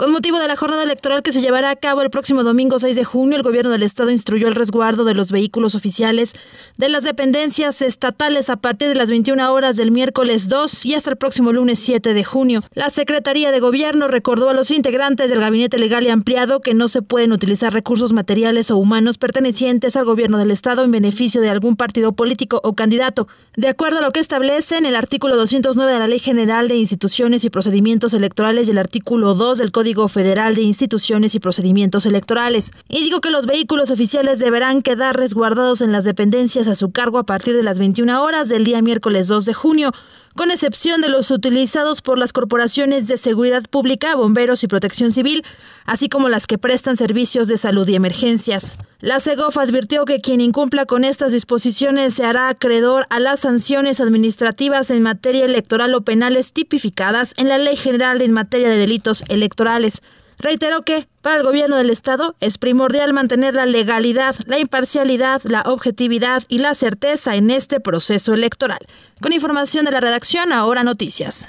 Con motivo de la jornada electoral que se llevará a cabo el próximo domingo 6 de junio, el gobierno del estado instruyó el resguardo de los vehículos oficiales de las dependencias estatales a partir de las 21 horas del miércoles 2 y hasta el próximo lunes 7 de junio. La Secretaría de Gobierno recordó a los integrantes del Gabinete Legal y Ampliado que no se pueden utilizar recursos materiales o humanos pertenecientes al gobierno del estado en beneficio de algún partido político o candidato, de acuerdo a lo que establece en el artículo 209 de la Ley General de Instituciones y Procedimientos Electorales y el artículo 2 del Código Federal de Instituciones y Procedimientos Electorales. Y digo que los vehículos oficiales deberán quedar resguardados en las dependencias a su cargo a partir de las 21 horas del día miércoles 2 de junio con excepción de los utilizados por las corporaciones de seguridad pública, bomberos y protección civil, así como las que prestan servicios de salud y emergencias. La CEGOF advirtió que quien incumpla con estas disposiciones se hará acreedor a las sanciones administrativas en materia electoral o penales tipificadas en la Ley General en materia de delitos electorales. Reiteró que, para el gobierno del Estado, es primordial mantener la legalidad, la imparcialidad, la objetividad y la certeza en este proceso electoral. Con información de la redacción, ahora noticias.